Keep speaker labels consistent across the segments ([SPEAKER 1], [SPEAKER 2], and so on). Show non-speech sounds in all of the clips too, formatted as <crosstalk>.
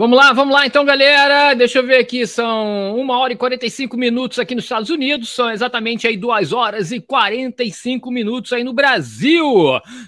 [SPEAKER 1] Vamos lá, vamos lá então, galera. Deixa eu ver aqui, são 1 hora e 45 minutos aqui nos Estados Unidos, são exatamente aí 2 horas e 45 minutos aí no Brasil,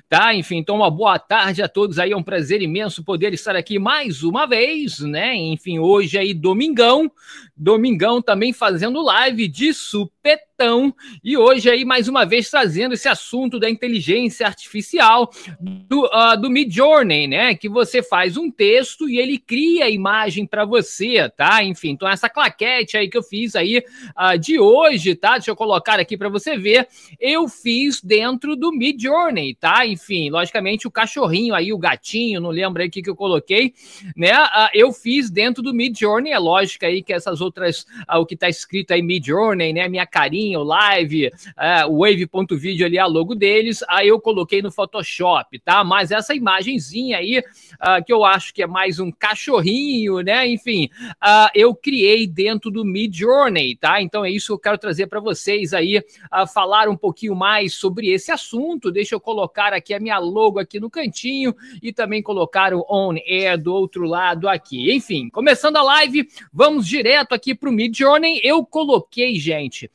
[SPEAKER 1] tá? Enfim, então uma boa tarde a todos aí, é um prazer imenso poder estar aqui mais uma vez, né? Enfim, hoje aí domingão, domingão também fazendo live de super Petão. E hoje aí, mais uma vez, trazendo esse assunto da inteligência artificial do, uh, do Mid Journey, né? Que você faz um texto e ele cria a imagem para você, tá? Enfim, então essa claquete aí que eu fiz aí uh, de hoje, tá? Deixa eu colocar aqui para você ver. Eu fiz dentro do Mid Journey, tá? Enfim, logicamente o cachorrinho aí, o gatinho, não lembro aí o que, que eu coloquei, né? Uh, eu fiz dentro do Mid Journey, é lógico aí que essas outras, o que tá escrito aí Mid Journey, né? Minha carinha, o live, é, o wave.video ali, é a logo deles, aí eu coloquei no Photoshop, tá? Mas essa imagenzinha aí, uh, que eu acho que é mais um cachorrinho, né? Enfim, uh, eu criei dentro do Mid Journey, tá? Então é isso que eu quero trazer para vocês aí, uh, falar um pouquinho mais sobre esse assunto. Deixa eu colocar aqui a minha logo aqui no cantinho e também colocar o On Air do outro lado aqui. Enfim, começando a live, vamos direto aqui para o Mid Journey. Eu coloquei, gente,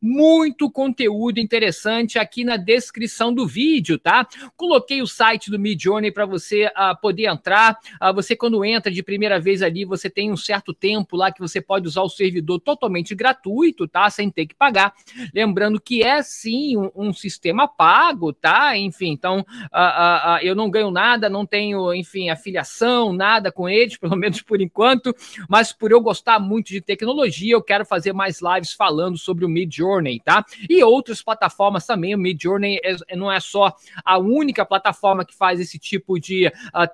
[SPEAKER 1] muito conteúdo interessante aqui na descrição do vídeo, tá? Coloquei o site do Midjourney para você uh, poder entrar. Uh, você quando entra de primeira vez ali, você tem um certo tempo lá que você pode usar o servidor totalmente gratuito, tá? Sem ter que pagar. Lembrando que é sim um, um sistema pago, tá? Enfim, então uh, eu não ganho nada, não tenho, enfim, afiliação, nada com eles, <laughs> pelo menos por enquanto. Mas por eu gostar muito de tecnologia, eu quero fazer mais lives falando sobre o Midjourney Midjourney, tá? E outras plataformas também, o Midjourney é, é, não é só a única plataforma que faz esse tipo de uh,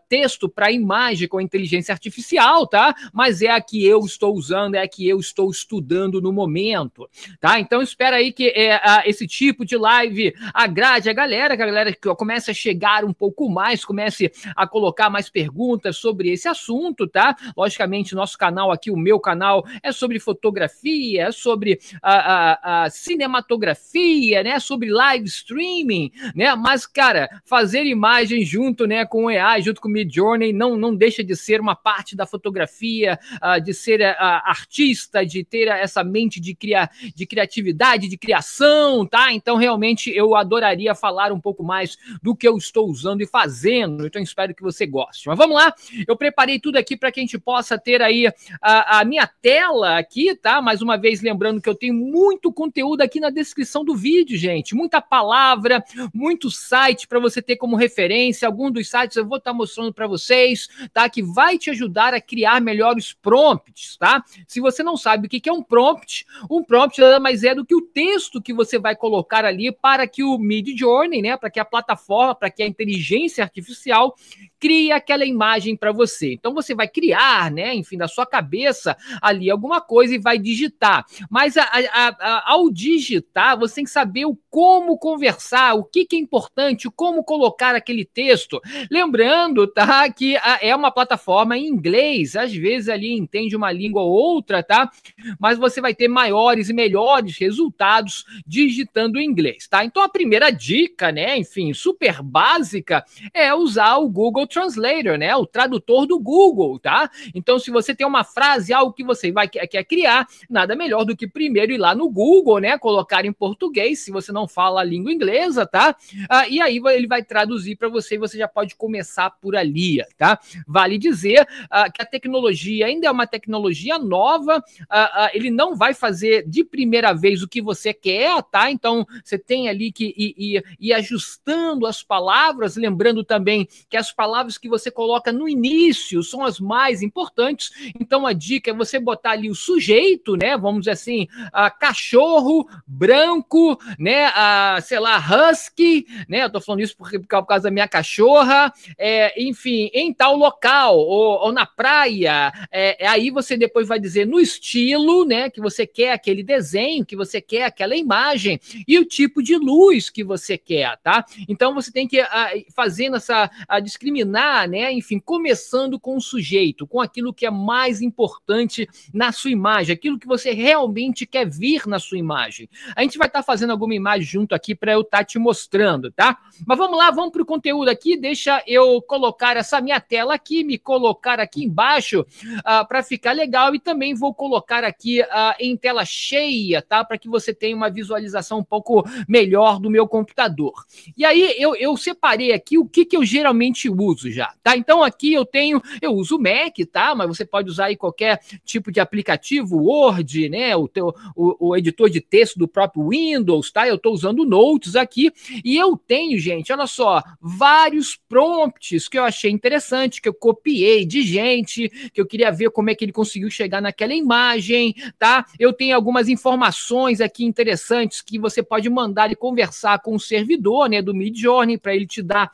[SPEAKER 1] texto para imagem com inteligência artificial, tá? Mas é a que eu estou usando, é a que eu estou estudando no momento, tá? Então espera aí que é, esse tipo de live agrade a galera, que a galera comece a chegar um pouco mais, comece a colocar mais perguntas sobre esse assunto, tá? Logicamente, nosso canal aqui, o meu canal, é sobre fotografia, é sobre a, ah, a ah, cinematografia, né? Sobre live streaming, né? Mas, cara, fazer imagens junto, né? Com o AI, junto com o Midjourney, não, não deixa de ser uma parte da fotografia, uh, de ser uh, artista, de ter essa mente de, cria, de criatividade, de criação, tá? Então, realmente, eu adoraria falar um pouco mais do que eu estou usando e fazendo. Então, espero que você goste. Mas vamos lá, eu preparei tudo aqui para que a gente possa ter aí a, a minha tela aqui, tá? Mais uma vez, lembrando que eu tenho muito conteúdo conteúdo aqui na descrição do vídeo, gente. Muita palavra, muito site para você ter como referência. Algum dos sites eu vou estar tá mostrando para vocês, tá? Que vai te ajudar a criar melhores prompts, tá? Se você não sabe o que é um prompt, um prompt nada mais é do que o texto que você vai colocar ali para que o Mid Journey, né? Para que a plataforma, para que a inteligência artificial cria aquela imagem para você. Então você vai criar, né, enfim, da sua cabeça ali alguma coisa e vai digitar. Mas a, a, a, ao digitar, você tem que saber o como conversar, o que, que é importante, como colocar aquele texto. Lembrando, tá, que é uma plataforma em inglês, às vezes ali entende uma língua ou outra, tá? Mas você vai ter maiores e melhores resultados digitando em inglês, tá? Então a primeira dica, né, enfim, super básica é usar o Google Google Translator, né? O tradutor do Google, tá? Então, se você tem uma frase, algo que você vai quer criar, nada melhor do que primeiro ir lá no Google, né? Colocar em português, se você não fala a língua inglesa, tá? Ah, e aí ele vai traduzir para você e você já pode começar por ali, tá? Vale dizer ah, que a tecnologia ainda é uma tecnologia nova, ah, ah, ele não vai fazer de primeira vez o que você quer, tá? Então, você tem ali que ir, ir, ir ajustando as palavras, lembrando também que as palavras palavras que você coloca no início são as mais importantes. Então a dica é você botar ali o sujeito, né? Vamos dizer assim, a cachorro branco, né? A, sei lá, husky, né? Eu tô falando isso porque por causa da minha cachorra, é, enfim, em tal local ou, ou na praia. É, aí você depois vai dizer no estilo, né? Que você quer aquele desenho, que você quer aquela imagem e o tipo de luz que você quer, tá? Então você tem que a, ah, fazendo essa a discriminação terminar, né? Enfim, começando com o sujeito, com aquilo que é mais importante na sua imagem, aquilo que você realmente quer vir na sua imagem. A gente vai estar tá fazendo alguma imagem junto aqui para eu estar tá te mostrando, tá? Mas vamos lá, vamos para o conteúdo aqui. Deixa eu colocar essa minha tela aqui, me colocar aqui embaixo uh, ah, para ficar legal e também vou colocar aqui uh, em tela cheia, tá? Para que você tenha uma visualização um pouco melhor do meu computador. E aí eu, eu separei aqui o que, que eu geralmente uso uso já, tá? Então aqui eu tenho, eu uso o Mac, tá? Mas você pode usar aí qualquer tipo de aplicativo, Word, né? O, teu, o, o editor de texto do próprio Windows, tá? Eu estou usando Notes aqui e eu tenho, gente, olha só, vários prompts que eu achei interessante, que eu copiei de gente, que eu queria ver como é que ele conseguiu chegar naquela imagem, tá? Eu tenho algumas informações aqui interessantes que você pode mandar e conversar com o servidor, né, do Midjourney para ele te dar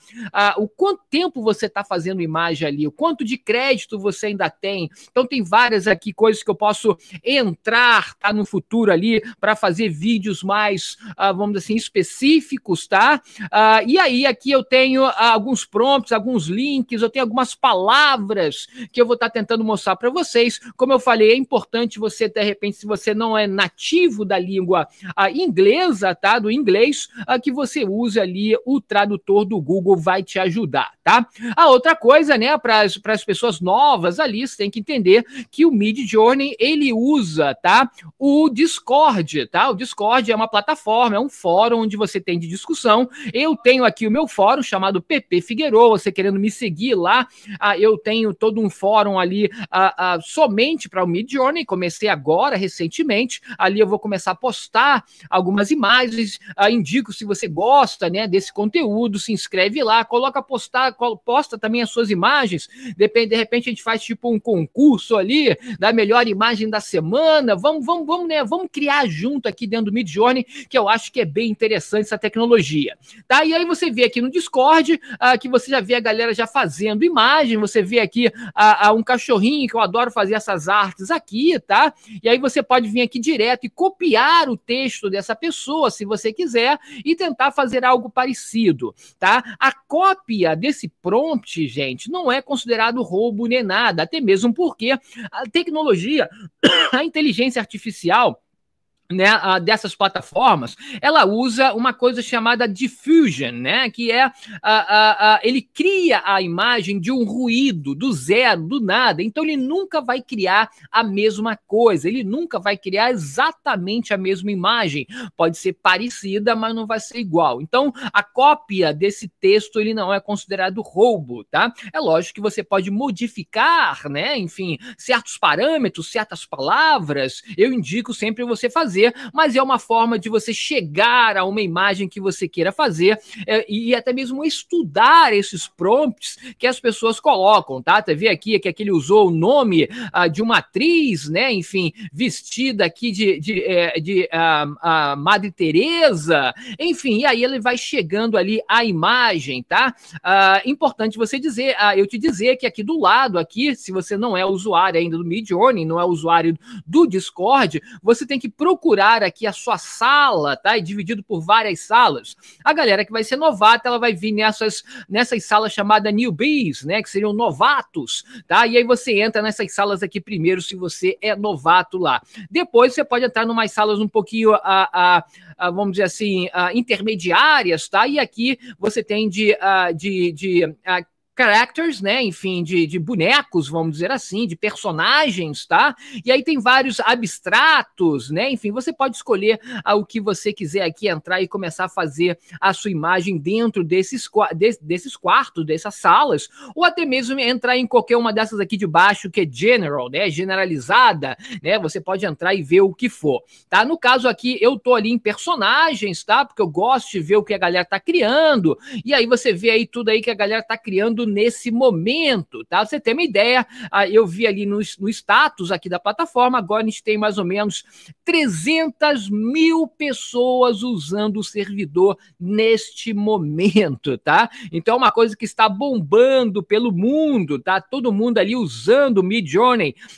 [SPEAKER 1] uh, o quanto tempo você você está fazendo imagem ali, o quanto de crédito você ainda tem. Então tem várias aqui coisas que eu posso entrar tá, no futuro ali para fazer vídeos mais, uh, vamos dizer assim, específicos, tá? Uh, e aí aqui eu tenho uh, alguns prompts, alguns links, eu tenho algumas palavras que eu vou estar tá tentando mostrar para vocês. Como eu falei, é importante você, de repente, se você não é nativo da língua inglesa, tá? Do inglês, que você use ali o tradutor do Google, vai te ajudar, tá? A ah, outra coisa, né, para as pessoas novas ali, você tem que entender que o Mid Journey ele usa, tá? O Discord, tá? O Discord é uma plataforma, é um fórum onde você tem de discussão. Eu tenho aqui o meu fórum chamado PP Figueiredo. Você querendo me seguir lá, ah, eu tenho todo um fórum ali ah, ah, somente para o Mid Journey. Comecei agora recentemente. Ali eu vou começar a postar algumas imagens. Ah, indico se você gosta, né, desse conteúdo, se inscreve lá, coloca postar, posta também as suas imagens. Depende, de repente a gente faz tipo um concurso ali da melhor imagem da semana. Vamos, vamos, vamos, né? Vamos criar junto aqui dentro do Mid Journey, que eu acho que é bem interessante essa tecnologia. Tá? E aí você vê aqui no Discord ah, que você já vê a galera já fazendo imagem, você vê aqui ah, ah, um cachorrinho que eu adoro fazer essas artes aqui, tá? E aí você pode vir aqui direto e copiar o texto dessa pessoa, se você quiser, e tentar fazer algo parecido, tá? A cópia desse prompt prompt, gente, não é considerado roubo nem nada, até mesmo porque a tecnologia, <coughs> a inteligência artificial, né, dessas plataformas, ela usa uma coisa chamada diffusion, né, que é a, a, a, ele cria a imagem de um ruído do zero, do nada. Então ele nunca vai criar a mesma coisa, ele nunca vai criar exatamente a mesma imagem. Pode ser parecida, mas não vai ser igual. Então a cópia desse texto ele não é considerado roubo, tá? É lógico que você pode modificar, né, enfim, certos parâmetros, certas palavras. Eu indico sempre você fazer fazer, mas é uma forma de você chegar a uma imagem que você queira fazer é, e até mesmo estudar esses prompts que as pessoas colocam, tá? Até vê aqui que aquele usou o nome ah, de uma atriz, né? Enfim, vestida aqui de, de, é, de, de ah, Madre Teresa, enfim, e aí ele vai chegando ali a imagem, tá? Ah, importante você dizer, eu te dizer que aqui do lado, aqui, se você não é usuário ainda do Midjourney, não é usuário do Discord, você tem que procurar procurar aqui a sua sala, tá? E dividido por várias salas. A galera que vai ser novata, ela vai vir nessas, nessas salas chamadas newbies, né? Que seriam novatos, tá? E aí você entra nessas salas aqui primeiro se você é novato lá. Depois você pode entrar em umas salas um pouquinho, a, a, a vamos dizer assim, a, intermediárias, tá? E aqui você tem de, a, de, de a, characters, né? Enfim, de, de bonecos, vamos dizer assim, de personagens, tá? E aí tem vários abstratos, né? Enfim, você pode escolher o que você quiser aqui entrar e começar a fazer a sua imagem dentro desses, desses quartos, dessas salas, ou até mesmo entrar em qualquer uma dessas aqui de baixo que é general, né? Generalizada, né? Você pode entrar e ver o que for, tá? No caso aqui, eu tô ali em personagens, tá? Porque eu gosto de ver o que a galera tá criando, e aí você vê aí tudo aí que a galera tá criando acontecendo nesse momento, tá? Você tem uma ideia, eu vi ali no, no status aqui da plataforma, agora a gente tem mais ou menos 300 mil pessoas usando o servidor neste momento, tá? Então é uma coisa que está bombando pelo mundo, tá? Todo mundo ali usando o Mid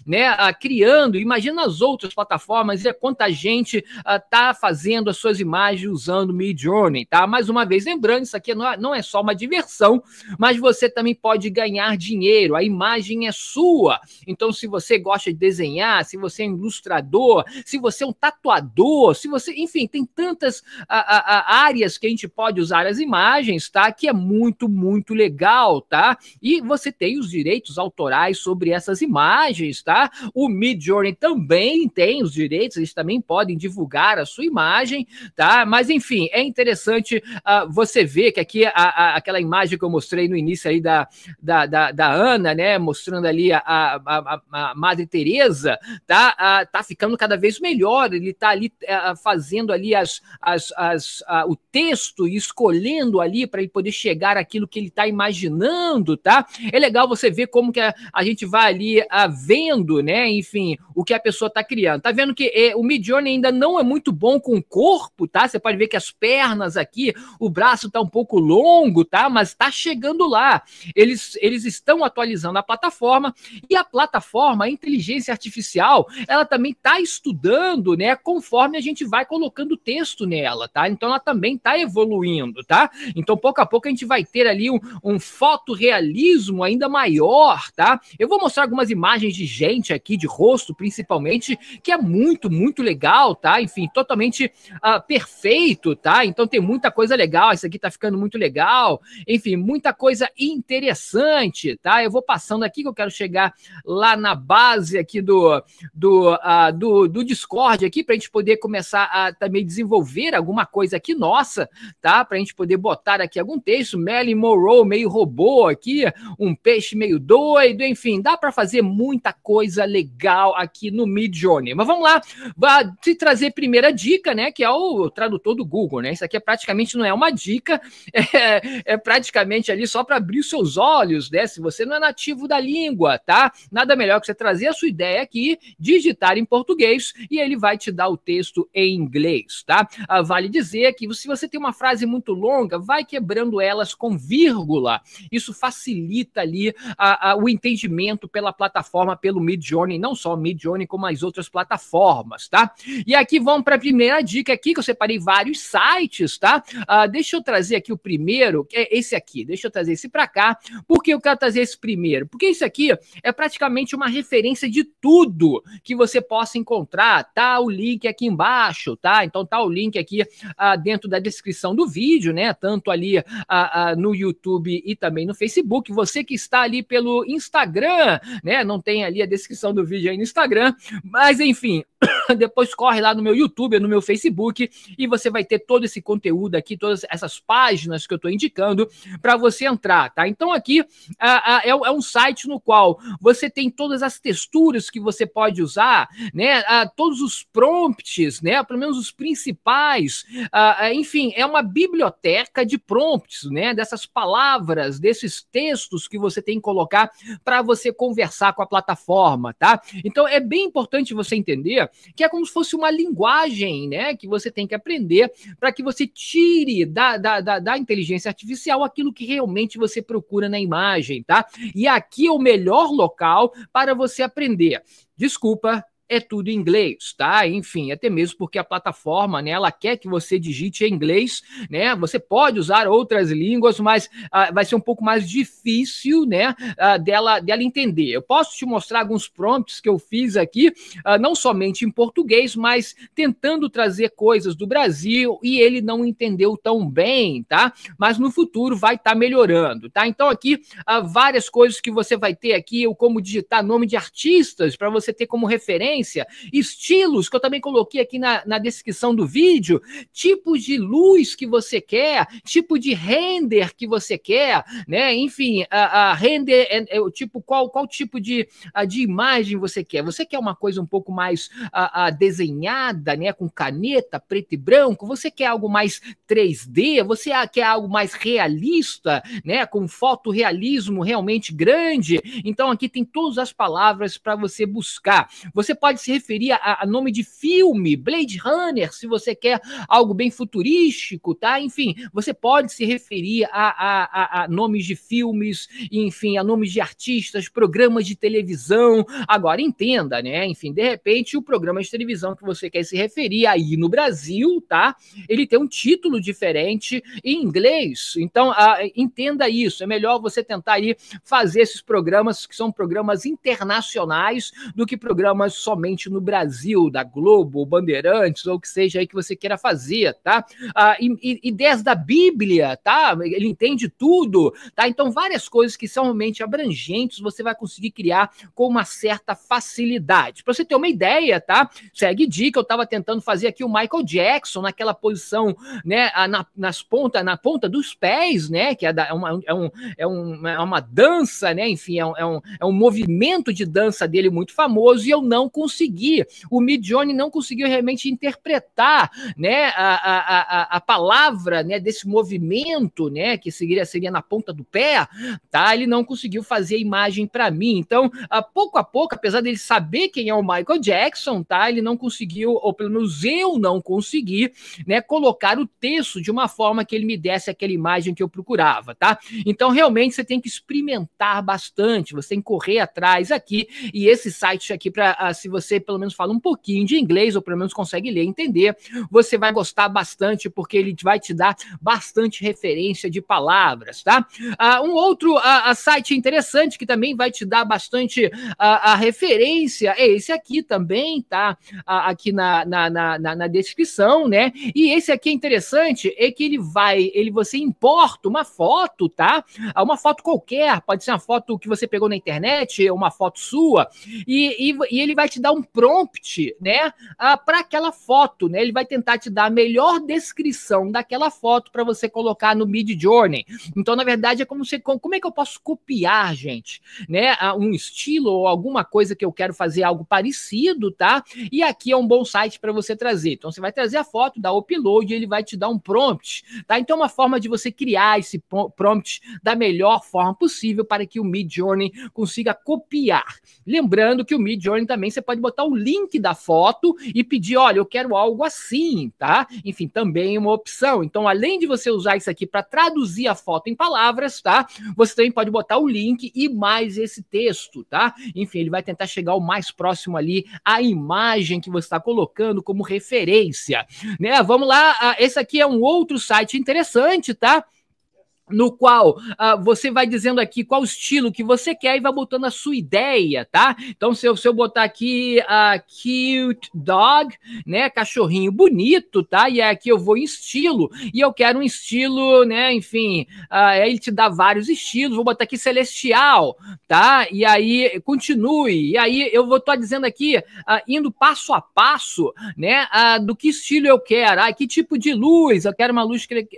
[SPEAKER 1] né? Ah, criando, imagina as outras plataformas, é quanta gente ah, tá fazendo as suas imagens usando o Mid tá? Mais uma vez, lembrando, isso aqui não é, não é só uma diversão, mas você também pode ganhar dinheiro. A imagem é sua. Então, se você gosta de desenhar, se você é um ilustrador, se você é um tatuador, se você. Enfim, tem tantas a, a, áreas que a gente pode usar as imagens, tá? Que é muito, muito legal, tá? E você tem os direitos autorais sobre essas imagens, tá? O Mid Journey também tem os direitos, eles também podem divulgar a sua imagem, tá? Mas, enfim, é interessante uh, você ver que aqui a, a, aquela imagem que eu mostrei no início aí da, da, da, da Ana, né? Mostrando ali a, a, a, a Madre Teresa, tá, a, tá ficando cada vez melhor. Ele tá ali é, a, fazendo ali as, as, as, o texto e escolhendo ali para ele poder chegar aquilo que ele está imaginando, tá? É legal você ver como que a, a gente vai ali a, vendo, né? Enfim, o que a pessoa está criando. Tá vendo que é, o Midjourney ainda não é muito bom com o corpo, tá? Você pode ver que as pernas aqui, o braço está um pouco longo, tá? Mas está chegando lá. Eles, eles estão atualizando a plataforma e a plataforma, a inteligência artificial, ela também está estudando, né? Conforme a gente vai colocando texto nela, tá? Então ela também está evoluindo, tá? Então pouco a pouco a gente vai ter ali um, um fotorealismo ainda maior, tá? Eu vou mostrar algumas imagens de gente aqui, de rosto principalmente, que é muito, muito legal, tá? Enfim, totalmente uh, perfeito, tá? Então tem muita coisa legal, isso aqui tá ficando muito legal, enfim, muita coisa incrível interessante, tá? Eu vou passando aqui que eu quero chegar lá na base aqui do, do, uh, do, do Discord aqui para a gente poder começar a também desenvolver alguma coisa aqui nossa, tá? Para a gente poder botar aqui algum texto. Melly Morrow meio robô aqui, um peixe meio doido, enfim, dá para fazer muita coisa legal aqui no Mid Journey. Mas vamos lá, te trazer primeira dica, né? Que é o tradutor do Google, né? Isso aqui é praticamente não é uma dica, <laughs> é, é praticamente ali só para abrir o seus olhos, né? Se você não é nativo da língua, tá? Nada melhor que você trazer a sua ideia aqui, digitar em português e ele vai te dar o texto em inglês, tá? Ah, vale dizer que se você tem uma frase muito longa, vai quebrando elas com vírgula. Isso facilita ali a, a, o entendimento pela plataforma, pelo Midjourney, não só o Midjourney, como as outras plataformas, tá? E aqui vamos para a primeira dica aqui, que eu separei vários sites, tá? Ah, deixa eu trazer aqui o primeiro, que é esse aqui. Deixa eu trazer esse para cá tá? Por que eu quero trazer esse primeiro? Porque isso aqui é praticamente uma referência de tudo que você possa encontrar, tá? O link aqui embaixo, tá? Então tá o link aqui ah, dentro da descrição do vídeo, né? Tanto ali ah, ah, no YouTube e também no Facebook. Você que está ali pelo Instagram, né? Não tem ali a descrição do vídeo aí no Instagram, mas enfim, <coughs> depois corre lá no meu YouTube, no meu Facebook e você vai ter todo esse conteúdo aqui, todas essas páginas que eu estou indicando para você entrar, tá? Tá? Então aqui é, é, um site no qual você tem todas as texturas que você pode usar, né? todos os prompts, né? Pelo menos os principais. enfim, é uma biblioteca de prompts, né? Dessas palavras, desses textos que você tem que colocar para você conversar com a plataforma, tá? Então é bem importante você entender que é como se fosse uma linguagem, né? Que você tem que aprender para que você tire da, da, da, da inteligência artificial aquilo que realmente você precisa procura na imagem, tá? E aqui é o melhor local para você aprender. Desculpa, é tudo em inglês, tá? Enfim, até mesmo porque a plataforma, né, ela quer que você digite em inglês, né? Você pode usar outras línguas, mas ah, vai ser um pouco mais difícil, né, ah, dela, dela entender. Eu posso te mostrar alguns prompts que eu fiz aqui, ah, não somente em português, mas tentando trazer coisas do Brasil e ele não entendeu tão bem, tá? Mas no futuro vai estar tá melhorando, tá? Então aqui várias coisas que você vai ter aqui, o como digitar nome de artistas para você ter como referência frequência, estilos que eu também coloquei aqui na, na descrição do vídeo, tipos de luz que você quer, tipo de render que você quer, né? Enfim, a, a render é, é, o tipo qual, qual tipo de, a, de imagem você quer. Você quer uma coisa um pouco mais a, a desenhada, né? Com caneta, preto e branco? Você quer algo mais 3D? Você quer algo mais realista, né? Com fotorealismo realmente grande? Então aqui tem todas as palavras para você buscar. Você pode se referir a, a, nome de filme, Blade Runner, se você quer algo bem futurístico, tá? Enfim, você pode se referir a, a, a nomes de filmes, enfim, a nomes de artistas, programas de televisão. Agora, entenda, né? Enfim, de repente, o programa de televisão que você quer se referir aí no Brasil, tá? Ele tem um título diferente em inglês. Então, a, entenda isso. É melhor você tentar aí fazer esses programas que são programas internacionais do que programas só somente no Brasil, da Globo, Bandeirantes, ou o que seja aí que você queira fazer, tá? Ah, e, ideias da Bíblia, tá? Ele entende tudo, tá? Então, várias coisas que são realmente abrangentes, você vai conseguir criar com uma certa facilidade. Para você ter uma ideia, tá? Segue dica, eu tava tentando fazer aqui o Michael Jackson naquela posição, né? Na, nas ponta, na ponta dos pés, né? Que é, da, é, uma, é, um, é, um, é uma dança, né? Enfim, é um, é, um, é um movimento de dança dele muito famoso e eu não consegui conseguir. O Midione não conseguiu realmente interpretar né, a, a, a, a palavra né, desse movimento, né, que seria, seria na ponta do pé, tá? ele não conseguiu fazer a imagem para mim. Então, a pouco a pouco, apesar dele saber quem é o Michael Jackson, tá? ele não conseguiu, ou pelo menos eu não consegui, né, colocar o texto de uma forma que ele me desse aquela imagem que eu procurava. tá? Então, realmente, você tem que experimentar bastante, você tem que correr atrás aqui, e esse site aqui, para ah, se você pelo menos fala um pouquinho de inglês, ou pelo menos consegue ler e entender, você vai gostar bastante, porque ele vai te dar bastante referência de palavras, tá? Ah, um outro uh, site interessante que também vai te dar bastante a referência é esse aqui também, tá? aqui na, na, na, na, descrição, né? E esse aqui é interessante, é que ele vai, ele você importa uma foto, tá? Uma foto qualquer, pode ser uma foto que você pegou na internet, uma foto sua, e, e, e ele vai te dar um prompt, né, ah, para aquela foto, né? Ele vai tentar te dar a melhor descrição daquela foto para você colocar no Mid Journey. Então, na verdade, é como se como é que eu posso copiar, gente, né, ah, um estilo ou alguma coisa que eu quero fazer algo parecido, tá? E aqui é um bom site para você trazer. Então, você vai trazer a foto, dá upload, ele vai te dar um prompt, tá? Então, é uma forma de você criar esse prompt da melhor forma possível para que o Mid Journey consiga copiar. Lembrando que o Mid Journey também você pode pode botar o link da foto e pedir, olha, eu quero algo assim, tá? Enfim, também é uma opção. Então, além de você usar isso aqui para traduzir a foto em palavras, tá? Você também pode botar o link e mais esse texto, tá? Enfim, ele vai tentar chegar o mais próximo ali à imagem que você está colocando como referência, né? Vamos lá, ah, esse aqui é um outro site interessante, tá? no qual ah, você vai dizendo aqui qual estilo que você quer e vai botando a sua ideia, tá? Então, se eu, se eu botar aqui a uh, cute dog, né, cachorrinho bonito, tá? E aqui eu vou em estilo e eu quero um estilo, né, enfim, uh, ele te dá vários estilos, vou botar aqui celestial, tá? E aí continue, e aí eu vou estar tá dizendo aqui, uh, indo passo a passo, né, do que estilo eu quero, ah, que tipo de luz, eu quero uma luz cre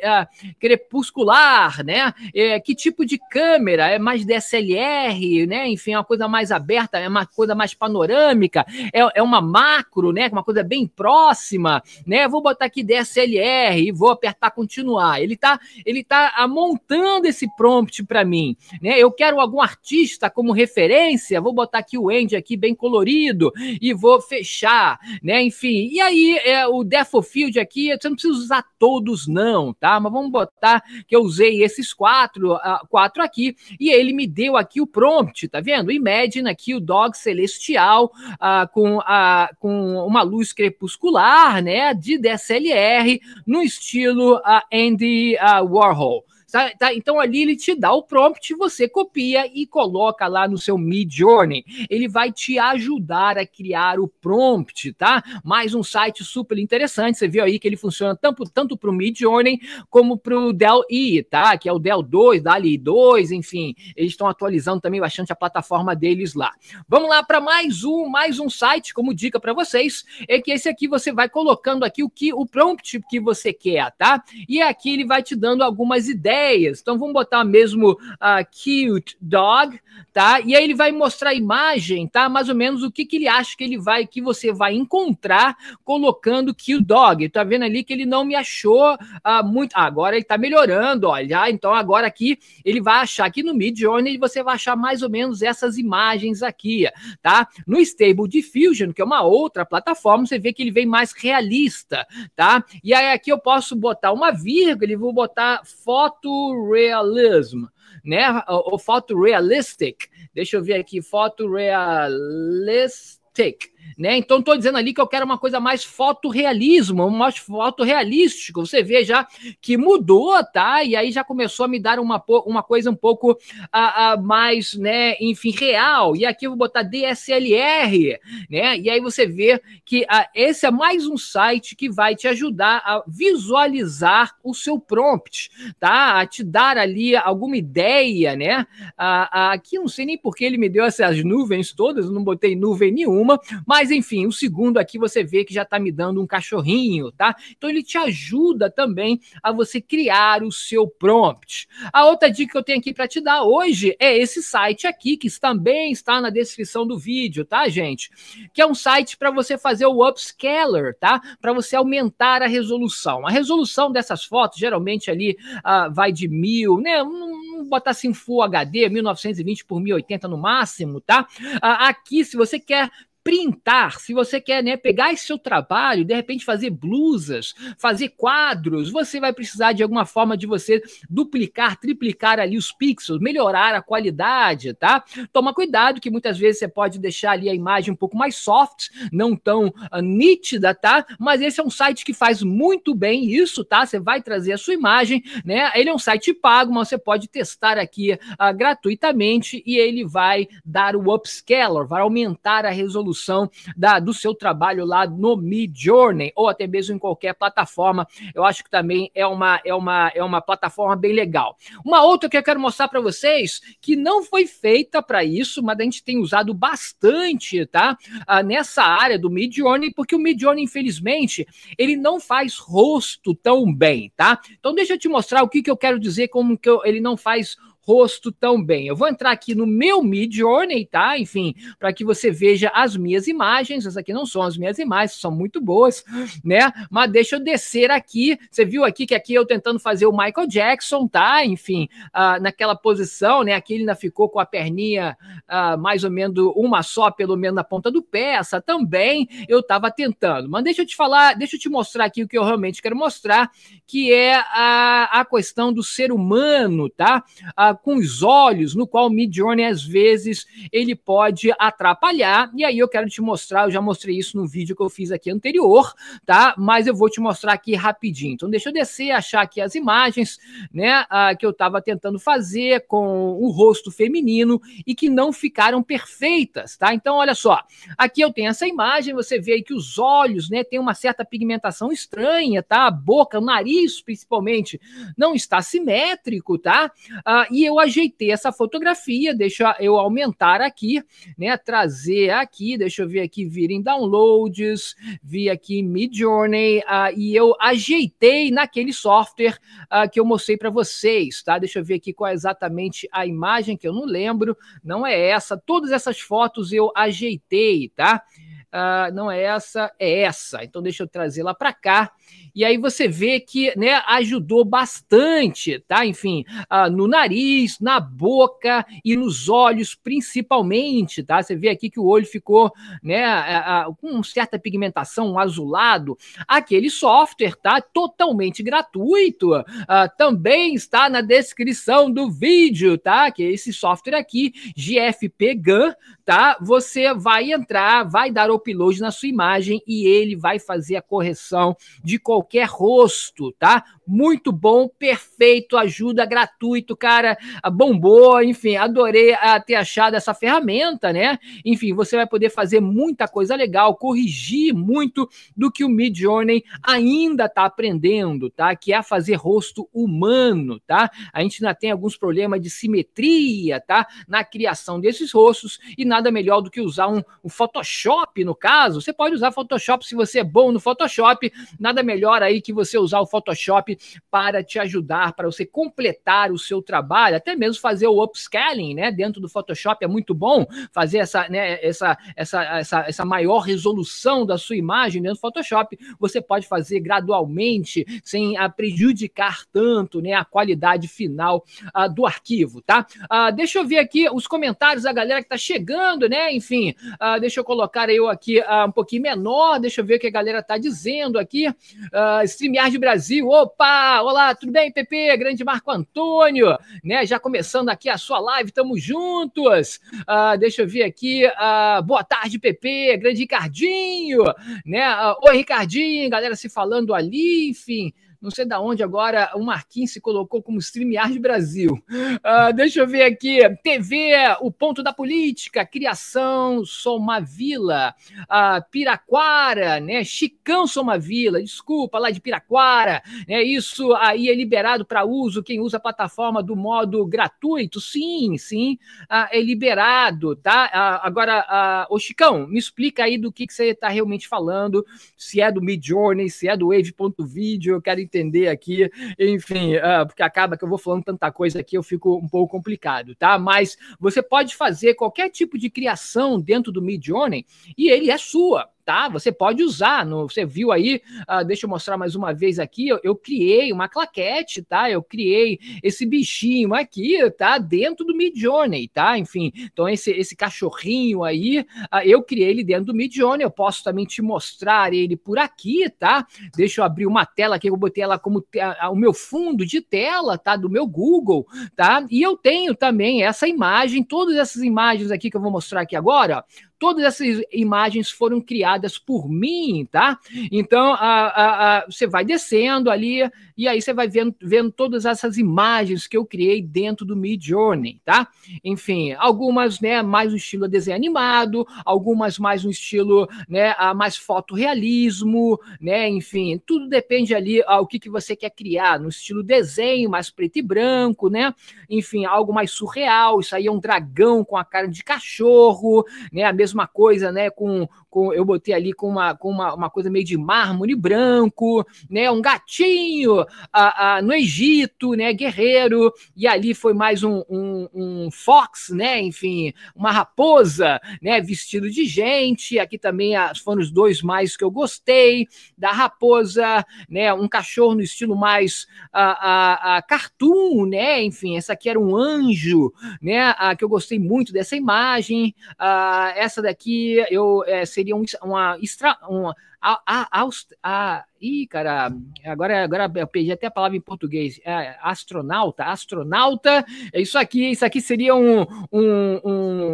[SPEAKER 1] crepuscular, né? É, que tipo de câmera? É mais DSLR, né? Enfim, é uma coisa mais aberta, é uma coisa mais panorâmica, é, é uma macro, né? Uma coisa bem próxima, né? Vou botar aqui DSLR e vou apertar continuar. Ele tá, ele tá montando esse prompt para mim, né? Eu quero algum artista como referência, vou botar aqui o Andy aqui bem colorido e vou fechar, né? Enfim, e aí é, o Defofield aqui, você não precisa usar todos não, tá? Mas vamos botar que eu usei esses quatro, ah, quatro aqui, e ele me deu aqui o prompt, tá vendo? Imagine aqui o dog celestial ah, com, com uma luz crepuscular, né, de DSLR, no estilo ah, Andy Warhol. Tá, tá, então ali ele te dá o prompt, você copia e coloca lá no seu Mid Journey. Ele vai te ajudar a criar o prompt, tá? Mais um site super interessante. Você viu aí que ele funciona tanto, tanto para o Mid Journey como para o Dell E, tá? Que é o Dell 2, Dali 2, enfim. Eles estão atualizando também bastante a plataforma deles lá. Vamos lá para mais um, mais um site como dica para vocês, é que esse aqui você vai colocando aqui o que o prompt que você quer, tá? E aqui ele vai te dando algumas ideias ideias. Então vamos botar mesmo uh, cute dog, tá? E aí ele vai mostrar a imagem, tá? Mais ou menos o que, que ele acha que ele vai, que você vai encontrar colocando cute dog. Tá vendo ali que ele não me achou uh, muito. Ah, agora ele tá melhorando, olha. Ah, então agora aqui ele vai achar aqui no Mid Journey você vai achar mais ou menos essas imagens aqui, tá? No Stable Diffusion, que é uma outra plataforma, você vê que ele vem mais realista, tá? E aí aqui eu posso botar uma vírgula, ele vou botar foto photorealism, né? Ou fotorealistic, Deixa eu ver aqui, fotorealistic né? Então estou dizendo ali que eu quero uma coisa mais fotorrealismo, mais fotorrealístico. Você vê já que mudou, tá? E aí já começou a me dar uma, uma coisa um pouco a mais, né, enfim, real. E aqui eu vou botar DSLR, né? E aí você vê que ah, esse é mais um site que vai te ajudar a visualizar o seu prompt, tá? A te dar ali alguma ideia, né? Ah, ah, aqui não sei nem por que ele me deu essas nuvens todas, não botei nuvem nenhuma, mas mas enfim, o segundo aqui você vê que já está me dando um cachorrinho, tá? Então ele te ajuda também a você criar o seu prompt. A outra dica que eu tenho aqui para te dar hoje é esse site aqui, que também está na descrição do vídeo, tá, gente? Que é um site para você fazer o upscaler, tá? Para você aumentar a resolução. A resolução dessas fotos, geralmente ali ah, vai de mil, né? Um, botar assim Full HD, 1920 por 1080 no máximo, tá? Ah, aqui, se você quer printar, se você quer né, pegar esse seu trabalho, de repente fazer blusas, fazer quadros, você vai precisar de alguma forma de você duplicar, triplicar ali os pixels, melhorar a qualidade, tá? Toma cuidado que muitas vezes você pode deixar ali a imagem um pouco mais soft, não tão uh, nítida, tá? Mas esse é um site que faz muito bem isso, tá? Você vai trazer a sua imagem, né? Ele é um site pago, mas você pode testar aqui uh, gratuitamente e ele vai dar o upscaler, vai aumentar a resolução repercussão da, do seu trabalho lá no mid Journey ou até mesmo em qualquer plataforma. Eu acho que também é uma, é uma, é uma plataforma bem legal. Uma outra que eu quero mostrar para vocês que não foi feita para isso, mas a gente tem usado bastante, tá? Ah, nessa área do Mid Journey, porque o Mid Journey, infelizmente, ele não faz rosto tão bem, tá? Então deixa eu te mostrar o que, que eu quero dizer como que eu, ele não faz rosto também. Eu vou entrar aqui no meu Mid Journey, tá? Enfim, para que você veja as minhas imagens. Essas aqui não são as minhas imagens, são muito boas, né? Mas deixa eu descer aqui. Você viu aqui que aqui eu tentando fazer o Michael Jackson, tá? Enfim, uh, naquela posição, né? Aqui ele ainda ficou com a perninha uh, mais ou menos uma só, pelo menos na ponta do pé. Essa também eu tava tentando. Mas deixa eu te falar, deixa eu te mostrar aqui o que eu realmente quero mostrar, que é a, a questão do ser humano, tá? A ah, com os olhos, no qual o Midjourney às vezes ele pode atrapalhar. E aí eu quero te mostrar, eu já mostrei isso no vídeo que eu fiz aqui anterior, tá? Mas eu vou te mostrar aqui rapidinho. Então deixa eu descer, achar aqui as imagens, né, uh, que eu estava tentando fazer com o rosto feminino e que não ficaram perfeitas, tá? Então olha só, aqui eu tenho essa imagem, você vê aí que os olhos, né, tem uma certa pigmentação estranha, tá? A boca, o nariz principalmente não está simétrico, tá? Uh, e eu ajeitei essa fotografia, deixa eu aumentar aqui, né? Trazer aqui, deixa eu ver aqui, vir em downloads, vi aqui Midjourney, uh, e eu ajeitei naquele software uh, que eu mostrei para vocês, tá? Deixa eu ver aqui qual é exatamente a imagem que eu não lembro, não é essa. Todas essas fotos eu ajeitei, tá? Ah, não é essa, é essa. Então deixa eu trazer lá para cá. E aí você vê que né, ajudou bastante, tá? Enfim, ah, no nariz, na boca e nos olhos, principalmente, tá? Você vê aqui que o olho ficou né, ah, com certa pigmentação, um azulado. Aquele software, tá? Totalmente gratuito. também está na descrição do vídeo, tá? Que é esse software aqui, GFP GAN, tá? Você vai entrar, vai dar upload na sua imagem e ele vai fazer a correção de qualquer rosto, tá? muito bom, perfeito, ajuda gratuito, cara, ah, bombou, enfim, adorei ah, ter achado essa ferramenta, né? Enfim, você vai poder fazer muita coisa legal, corrigir muito do que o Mid Journey ainda tá aprendendo, tá? Que é fazer rosto humano, tá? A gente ainda tem alguns problemas de simetria, tá? Na criação desses rostos e nada melhor do que usar um, um Photoshop, no caso. Você pode usar Photoshop se você é bom no Photoshop, nada melhor aí que você usar o Photoshop para te ajudar, para você completar o seu trabalho, até mesmo fazer o upscaling, né? Dentro do Photoshop é muito bom fazer essa, né, essa, essa, essa, essa maior resolução da sua imagem dentro do Photoshop. Você pode fazer gradualmente, sem a prejudicar tanto né, a qualidade final uh, do arquivo, tá? Uh, deixa eu ver aqui os comentários da galera que está chegando, né? Enfim, uh, deixa eu colocar eu aqui um pouquinho menor, deixa eu ver o que a galera está dizendo aqui. Uh, Streamyard Brasil, opa! Opa! Olá, tudo bem, Pepe? Grande Marco Antônio, né? Já começando aqui a sua live, tamo juntos! Uh, deixa eu ver aqui. Uh, boa tarde, Pepe, grande Ricardinho, né? Uh, Oi, Ricardinho, galera se falando ali, enfim. Não sei da onde agora o Marquinhos se colocou como StreamYard de Brasil. Uh, deixa eu ver aqui. TV, O Ponto da Política, Criação, Somavila, uh, ah, Piraquara, né? Chicão Somavila, desculpa, lá de Piraquara. Né? Isso aí é liberado para uso quem usa a plataforma do modo gratuito. Sim, sim, uh, é liberado, tá? Uh, agora, uh, ô Chicão, me explica aí do que, que você está realmente falando, se é do Mid Journey, se é do Wave.video, eu quero entender estender aqui, enfim, uh, porque acaba que eu vou falando tanta coisa aqui, eu fico um pouco complicado, tá? Mas você pode fazer qualquer tipo de criação dentro do Midjourney e ele é sua tá? Você pode usar. No, você viu aí, uh, deixa eu mostrar mais uma vez aqui. Eu, eu, criei uma claquete, tá? Eu criei esse bichinho aqui, tá? Dentro do Mid Journey, tá? Enfim, então esse, esse cachorrinho aí, uh, eu criei ele dentro do Mid Journey. Eu posso também te mostrar ele por aqui, tá? Deixa eu abrir uma tela aqui, eu botei ela como a, a, o meu fundo de tela, tá? Do meu Google, tá? E eu tenho também essa imagem, todas essas imagens aqui que eu vou mostrar aqui agora, ó, Todas essas imagens foram criadas por mim, tá? Então, a, a, a, você vai descendo ali e aí você vai vendo, vendo todas essas imagens que eu criei dentro do Mid Journey, tá? Enfim, algumas, né, mais um estilo desenho animado, algumas mais um estilo, né, mais fotorrealismo, né? Enfim, tudo depende ali ao ah, que, que você quer criar, no estilo desenho, mais preto e branco, né? Enfim, algo mais surreal, isso aí é um dragão com a cara de cachorro, né? A mesma coisa, né? Com, com eu botei ali com uma, com uma, uma coisa meio de mármore branco, né? Um gatinho a, a, no Egito, né? Guerreiro, e ali foi mais um, um, um fox, né? Enfim, uma raposa, né? Vestido de gente. Aqui também foram os dois mais que eu gostei da raposa, né? Um cachorro no estilo mais a, a, a cartoon, né? Enfim, essa aqui era um anjo, né? A, que eu gostei muito dessa imagem. A, essa essa daqui eu é, seria um, uma, extra, uma a, a, a, a, ih, cara, agora, agora eu perdi até a palavra em português. É, astronauta, astronauta. É isso aqui, isso aqui seria um, um, um,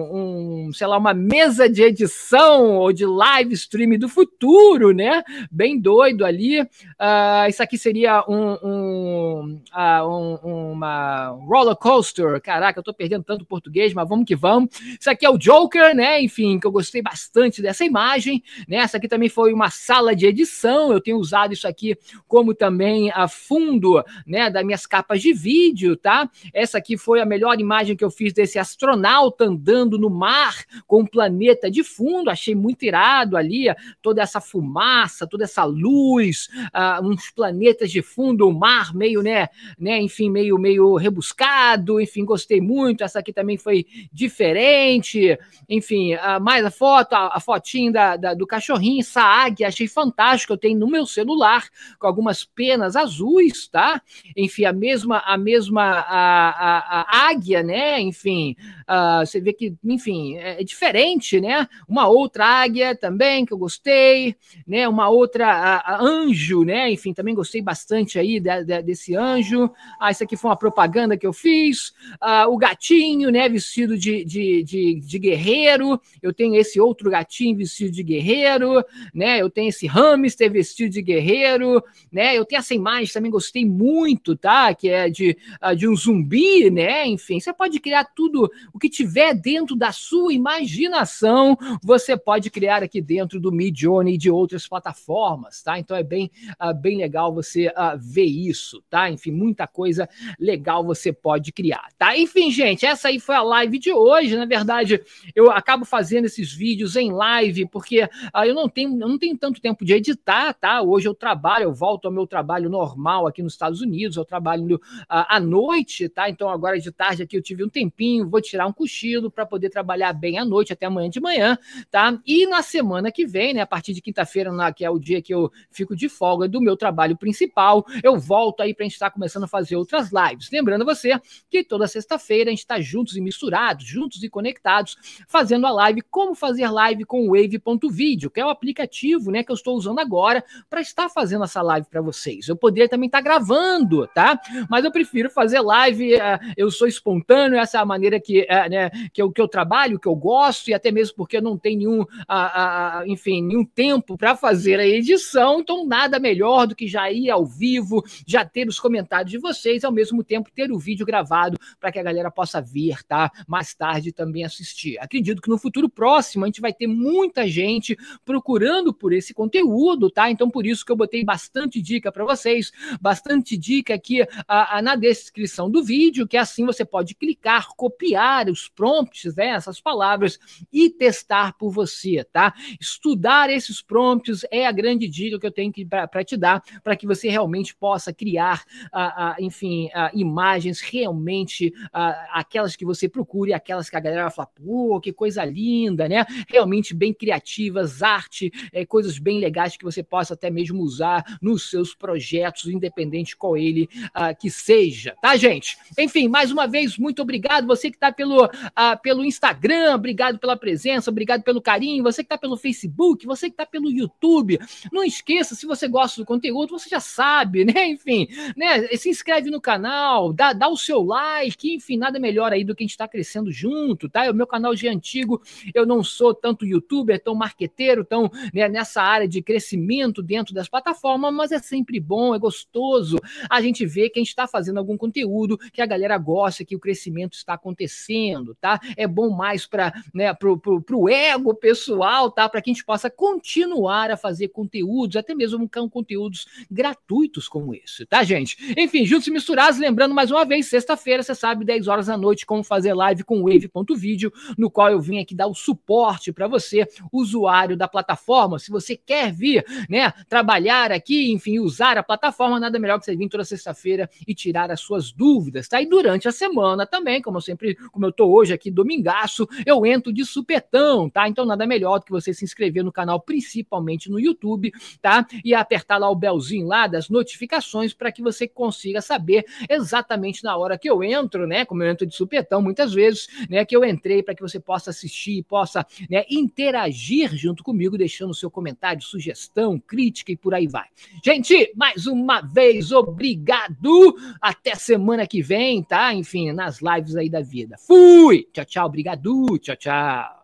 [SPEAKER 1] um, sei lá, uma mesa de edição ou de live stream do futuro, né? Bem doido ali. Uh, isso aqui seria um, um, uh, um, uma roller coaster. Caraca, eu tô perdendo tanto português, mas vamos que vamos. Isso aqui é o Joker, né? Enfim, que eu gostei bastante dessa imagem. Né? Essa aqui também foi uma sala de edição, eu tenho usado isso aqui como também a fundo, né, das minhas capas de vídeo, tá? Essa aqui foi a melhor imagem que eu fiz desse astronauta andando no mar com o um planeta de fundo, achei muito irado ali, toda essa fumaça, toda essa luz, uh, uns planetas de fundo, o um mar meio, né, né, enfim, meio meio rebuscado, enfim, gostei muito. Essa aqui também foi diferente. Enfim, uh, mais a foto, a, a fotinha da, da, do cachorrinho, essa águia achei fantástico, eu tenho no meu celular, com algumas penas azuis, tá? Enfim, a mesma, a mesma a, a, a águia, né? Enfim, uh, você vê que, enfim, é, é, diferente, né? Uma outra águia também que eu gostei, né? Uma outra a, a anjo, né? Enfim, também gostei bastante aí desse anjo. Ah, isso aqui foi uma propaganda que eu fiz. Ah, o gatinho, né? Vestido de, de, de, de guerreiro. Eu tenho esse outro gatinho vestido de guerreiro, né? Eu tenho esse hamster vestido de guerreiro, né? Eu tenho essa imagem também, gostei muito, tá? Que é de, ah, de um zumbi, né? Enfim, você pode criar tudo o que tiver dentro da sua imaginação, você pode criar aqui dentro do Midjourney e de outras plataformas, tá? Então é bem, ah, bem legal você ah, ver isso, tá? Enfim, muita coisa legal você pode criar, tá? Enfim, gente, essa aí foi a live de hoje. Na verdade, eu acabo fazendo esses vídeos em live porque eu não tenho, eu não tenho tanto tempo de editar, tá? Hoje eu trabalho, eu volto ao meu trabalho normal aqui nos Estados Unidos, eu trabalho ah, à noite, tá? Então agora de tarde aqui eu tive um tempinho, vou tirar um cochilo para poder trabalhar bem à noite até amanhã de manhã, tá? E na semana que vem, né, a partir de quinta-feira, que é o dia que eu fico de folga do meu trabalho principal, eu volto aí para a gente estar tá começando a fazer outras lives. Lembrando você que toda sexta-feira a gente está juntos e misturados, juntos e conectados, fazendo a live como fazer live com o wave.video, que é o aplicativo né, que eu estou usando agora para estar fazendo essa live para vocês. Eu poderia também estar tá gravando, tá? Mas eu prefiro fazer live, eh, eu sou espontâneo, essa é a maneira que, eh, né, que, eu, que eu trabalho, que eu gosto, e até mesmo porque eu não tenho nenhum, a, a, enfim, nenhum tempo para fazer a edição, então nada melhor do que já ir ao vivo, já ter os comentários de vocês, ao mesmo tempo ter o vídeo gravado para que a galera possa vir, tá? Mais tarde também assistir. Acredito que no futuro próximo a gente vai ter muita gente procurando por esse esse conteúdo, tá? Então por isso que eu botei bastante dica para vocês, bastante dica aqui a, a, na descrição do vídeo, que assim você pode clicar, copiar os prompts, né, essas palavras e testar por você, tá? Estudar esses prompts é a grande dica que eu tenho que para te dar, para que você realmente possa criar, a, enfim, imagens realmente aquelas que você procure, aquelas que a galera fala, pô, que coisa linda, né? Realmente bem criativas, arte, é, coisas coisas bem legais que você possa até mesmo usar nos seus projetos, independente qual ele uh, que seja, tá, gente? Enfim, mais uma vez, muito obrigado. Você que está pelo, uh, pelo Instagram, obrigado pela presença, obrigado pelo carinho. Você que está pelo Facebook, você que está pelo YouTube, não esqueça, se você gosta do conteúdo, você já sabe, né? <laughs> Enfim, né? Se inscreve no canal, dá, dá o seu like, enfim, nada melhor aí do que a gente estar tá crescendo junto, tá? É o meu canal de antigo, eu não sou tanto youtuber, tão marqueteiro, tão né, nessa área de crescimento dentro das plataformas, mas é sempre bom, é gostoso a gente ver quem está fazendo algum conteúdo que a galera gosta, que o crescimento está acontecendo, tá? É bom mais para né, pro, pro, pro ego pessoal, tá? Para que a gente possa continuar a fazer conteúdos, até mesmo com conteúdos gratuitos como esse, tá, gente? Enfim, juntos e misturados, lembrando mais uma vez, sexta-feira, você sabe, 10 horas da noite, como fazer live com wave.video, no qual eu vim aqui dar o suporte para você, usuário da plataforma. Se você você quer vir, né, trabalhar aqui, enfim, usar a plataforma, nada melhor que você vir toda sexta-feira e tirar as suas dúvidas, tá? E durante a semana também, como eu sempre, como eu tô hoje aqui, domingaço, eu entro de supetão, tá? Então nada melhor do que você se inscrever no canal, principalmente no YouTube, tá? E apertar lá o belzinho lá das notificações para que você consiga saber exatamente na hora que eu entro, né? Como eu entro de supetão muitas vezes, né? Que eu entrei para que você possa assistir, e possa né, interagir junto comigo, deixando o seu comentário vontade, sugestão, crítica e por aí vai. Gente, mais uma vez, obrigado. Até semana que vem, tá? Enfim, nas lives aí da vida. Fui! Tchau, tchau, obrigado. Tchau, tchau.